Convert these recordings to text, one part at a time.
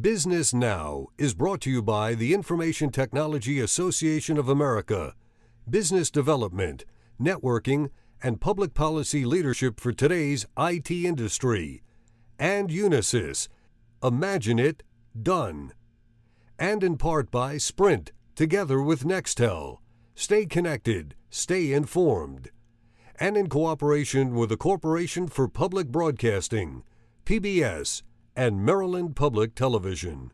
Business Now is brought to you by the Information Technology Association of America, business development, networking, and public policy leadership for today's IT industry, and Unisys, Imagine It, Done, and in part by Sprint, together with Nextel. Stay connected, stay informed, and in cooperation with the Corporation for Public Broadcasting, PBS, and Maryland Public Television.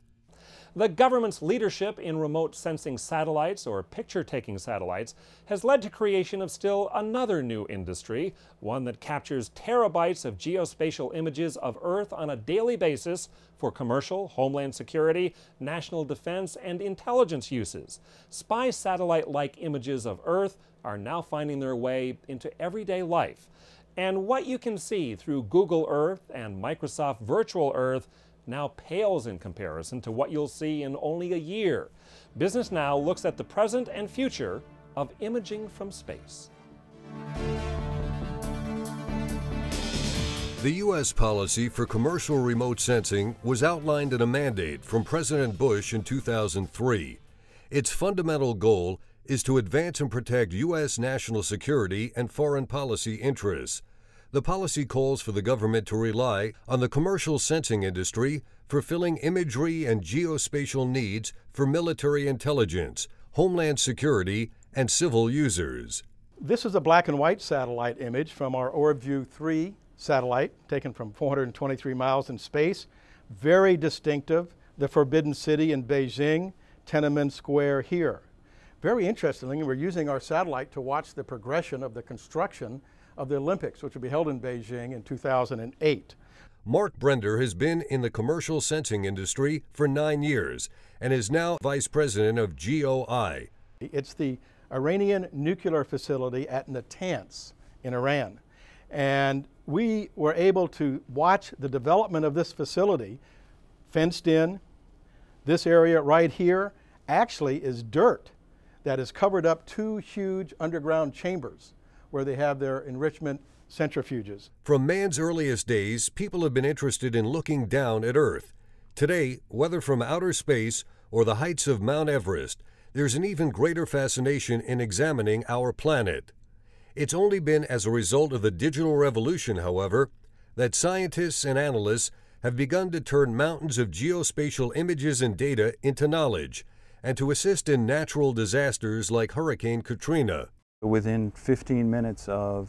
The government's leadership in remote sensing satellites or picture taking satellites has led to creation of still another new industry, one that captures terabytes of geospatial images of Earth on a daily basis for commercial, homeland security, national defense, and intelligence uses. Spy satellite like images of Earth are now finding their way into everyday life. And what you can see through Google Earth and Microsoft Virtual Earth now pales in comparison to what you'll see in only a year. Business Now looks at the present and future of imaging from space. The U.S. policy for commercial remote sensing was outlined in a mandate from President Bush in 2003. Its fundamental goal is to advance and protect U.S. national security and foreign policy interests the policy calls for the government to rely on the commercial sensing industry for filling imagery and geospatial needs for military intelligence, homeland security, and civil users. This is a black and white satellite image from our OrbView 3 satellite taken from 423 miles in space. Very distinctive. The Forbidden City in Beijing, Tiananmen Square here. Very interestingly, we're using our satellite to watch the progression of the construction of the Olympics, which will be held in Beijing in 2008. Mark Brender has been in the commercial sensing industry for nine years and is now vice president of GOI. It's the Iranian nuclear facility at Natanz in Iran. And we were able to watch the development of this facility, fenced in. This area right here actually is dirt that has covered up two huge underground chambers where they have their enrichment centrifuges. From man's earliest days, people have been interested in looking down at Earth. Today, whether from outer space or the heights of Mount Everest, there's an even greater fascination in examining our planet. It's only been as a result of the digital revolution, however, that scientists and analysts have begun to turn mountains of geospatial images and data into knowledge and to assist in natural disasters like Hurricane Katrina. Within 15 minutes of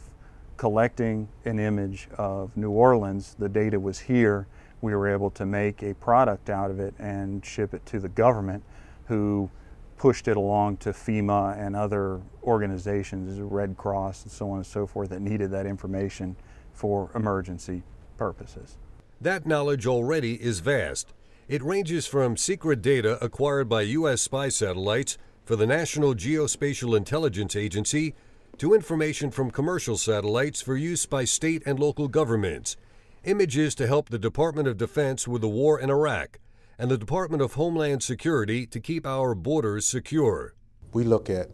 collecting an image of New Orleans, the data was here. We were able to make a product out of it and ship it to the government, who pushed it along to FEMA and other organizations, Red Cross and so on and so forth, that needed that information for emergency purposes. That knowledge already is vast. It ranges from secret data acquired by U.S. spy satellites for the National Geospatial Intelligence Agency to information from commercial satellites for use by state and local governments, images to help the Department of Defense with the war in Iraq, and the Department of Homeland Security to keep our borders secure. We look at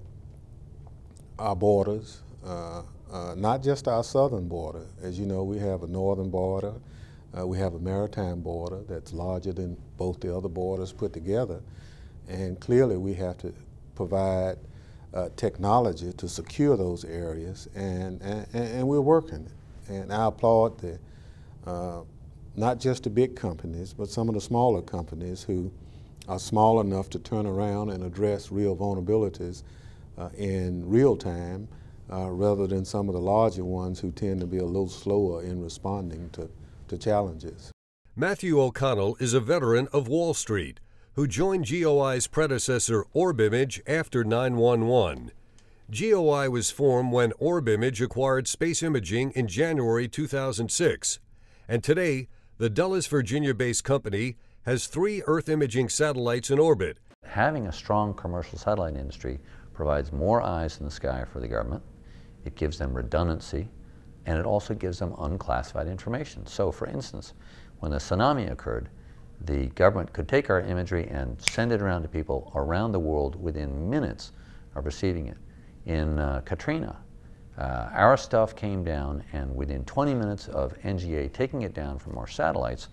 our borders, uh, uh, not just our southern border. As you know, we have a northern border, uh, we have a maritime border that's larger than both the other borders put together. And clearly, we have to provide uh, technology to secure those areas, and, and, and we're working. And I applaud the, uh, not just the big companies, but some of the smaller companies who are small enough to turn around and address real vulnerabilities uh, in real time uh, rather than some of the larger ones who tend to be a little slower in responding to, to challenges. Matthew O'Connell is a veteran of Wall Street who joined GOI's predecessor Orbimage after 911. GOI was formed when Orbimage acquired Space Imaging in January 2006, and today, the Dulles, Virginia based company has three Earth imaging satellites in orbit. Having a strong commercial satellite industry provides more eyes in the sky for the government, it gives them redundancy, and it also gives them unclassified information. So, for instance, when the tsunami occurred, the government could take our imagery and send it around to people around the world within minutes of receiving it. In uh, Katrina, uh, our stuff came down, and within 20 minutes of NGA taking it down from our satellites,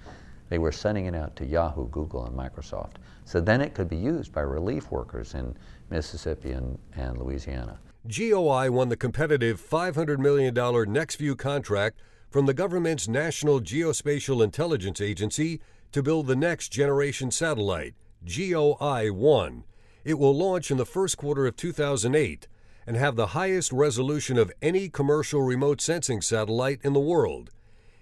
they were sending it out to Yahoo, Google, and Microsoft. So then it could be used by relief workers in Mississippi and, and Louisiana. GOI won the competitive $500 million NextView contract from the government's National Geospatial Intelligence Agency to build the next generation satellite, GOI 1. It will launch in the first quarter of 2008 and have the highest resolution of any commercial remote sensing satellite in the world.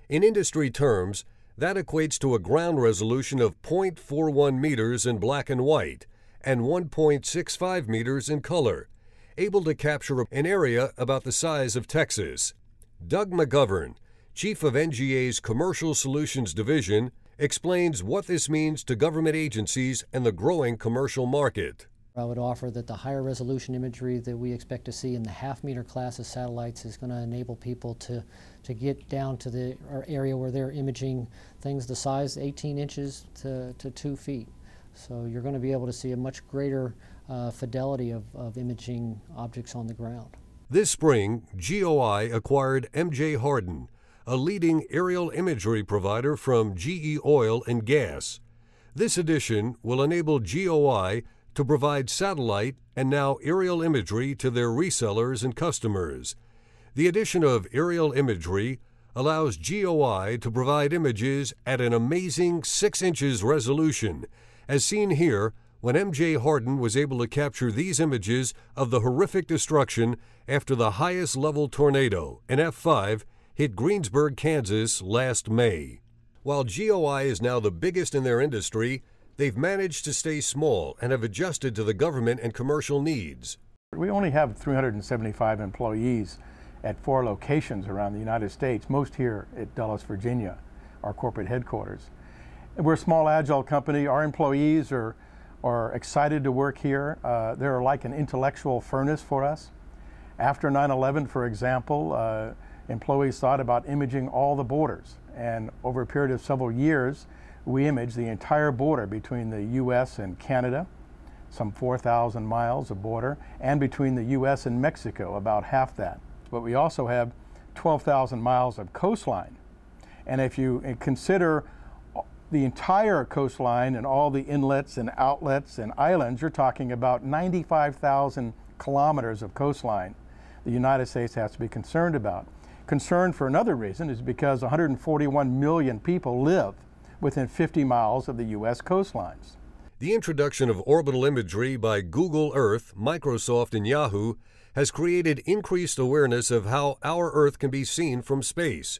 In industry terms, that equates to a ground resolution of 0.41 meters in black and white and 1.65 meters in color, able to capture an area about the size of Texas. Doug McGovern, Chief of NGA's Commercial Solutions Division, explains what this means to government agencies and the growing commercial market. I would offer that the higher resolution imagery that we expect to see in the half meter class of satellites is going to enable people to, to get down to the er, area where they're imaging things the size 18 inches to, to 2 feet. So you're going to be able to see a much greater uh, fidelity of, of imaging objects on the ground. This spring, GOI acquired MJ Hardin, a leading aerial imagery provider from GE Oil and Gas. This addition will enable GOI to provide satellite and now aerial imagery to their resellers and customers. The addition of aerial imagery allows GOI to provide images at an amazing 6 inches resolution, as seen here when MJ Harden was able to capture these images of the horrific destruction after the highest level tornado, an F5, hit Greensburg, Kansas last May. While GOI is now the biggest in their industry, they've managed to stay small and have adjusted to the government and commercial needs. We only have 375 employees at four locations around the United States, most here at Dulles, Virginia, our corporate headquarters. We're a small, agile company. Our employees are, are excited to work here. Uh, they're like an intellectual furnace for us. After 9 11, for example, uh, employees thought about imaging all the borders. And over a period of several years, we imaged the entire border between the U.S. and Canada, some 4,000 miles of border, and between the U.S. and Mexico, about half that. But we also have 12,000 miles of coastline. And if you eh, consider the entire coastline and all the inlets and outlets and islands, you're talking about 95,000 kilometers of coastline the United States has to be concerned about concerned for another reason is because 141 million people live within 50 miles of the U.S. coastlines. The introduction of orbital imagery by Google Earth, Microsoft, and Yahoo has created increased awareness of how our Earth can be seen from space.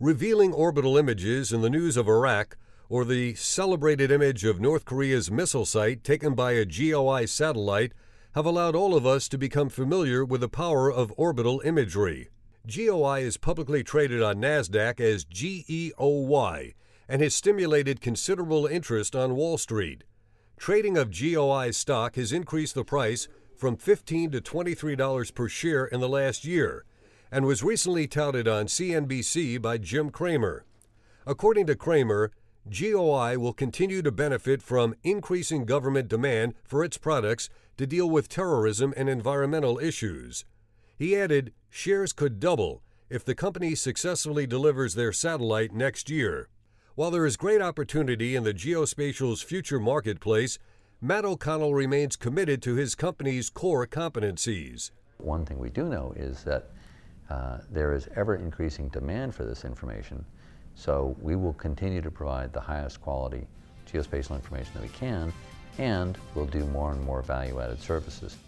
Revealing orbital images in the news of Iraq or the celebrated image of North Korea's missile site taken by a GOI satellite have allowed all of us to become familiar with the power of orbital imagery. GOI is publicly traded on NASDAQ as GEOY and has stimulated considerable interest on Wall Street. Trading of GOI stock has increased the price from $15 to $23 per share in the last year and was recently touted on CNBC by Jim Cramer. According to Cramer, GOI will continue to benefit from increasing government demand for its products to deal with terrorism and environmental issues. He added, shares could double if the company successfully delivers their satellite next year. While there is great opportunity in the geospatial's future marketplace, Matt O'Connell remains committed to his company's core competencies. One thing we do know is that uh, there is ever increasing demand for this information, so we will continue to provide the highest quality geospatial information that we can, and we'll do more and more value added services.